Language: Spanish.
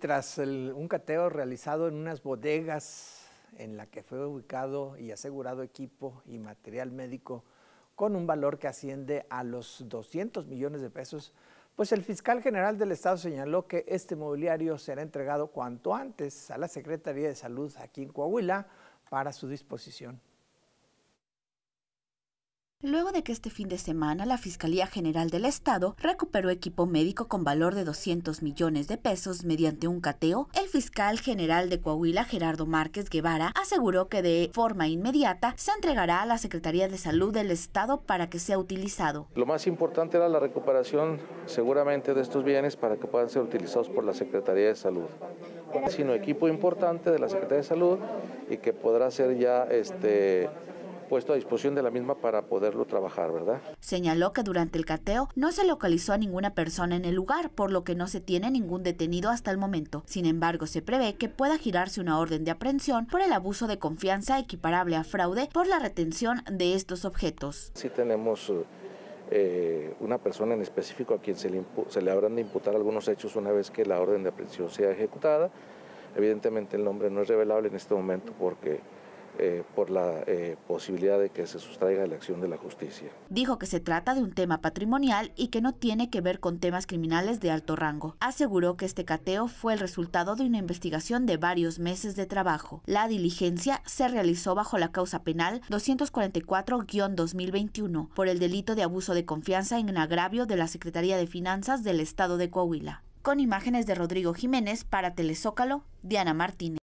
Tras un cateo realizado en unas bodegas en la que fue ubicado y asegurado equipo y material médico con un valor que asciende a los 200 millones de pesos, pues el fiscal general del Estado señaló que este mobiliario será entregado cuanto antes a la Secretaría de Salud aquí en Coahuila para su disposición. Luego de que este fin de semana la Fiscalía General del Estado recuperó equipo médico con valor de 200 millones de pesos mediante un cateo, el fiscal general de Coahuila, Gerardo Márquez Guevara, aseguró que de forma inmediata se entregará a la Secretaría de Salud del Estado para que sea utilizado. Lo más importante era la recuperación seguramente de estos bienes para que puedan ser utilizados por la Secretaría de Salud, sino equipo importante de la Secretaría de Salud y que podrá ser ya este puesto a disposición de la misma para poderlo trabajar, ¿verdad? Señaló que durante el cateo no se localizó a ninguna persona en el lugar, por lo que no se tiene ningún detenido hasta el momento. Sin embargo, se prevé que pueda girarse una orden de aprehensión por el abuso de confianza equiparable a fraude por la retención de estos objetos. Sí tenemos eh, una persona en específico a quien se le, se le habrán de imputar algunos hechos una vez que la orden de aprehensión sea ejecutada. Evidentemente el nombre no es revelable en este momento porque eh, por la eh, posibilidad de que se sustraiga la acción de la justicia. Dijo que se trata de un tema patrimonial y que no tiene que ver con temas criminales de alto rango. Aseguró que este cateo fue el resultado de una investigación de varios meses de trabajo. La diligencia se realizó bajo la causa penal 244-2021 por el delito de abuso de confianza en agravio de la Secretaría de Finanzas del Estado de Coahuila. Con imágenes de Rodrigo Jiménez para Telezócalo, Diana Martínez.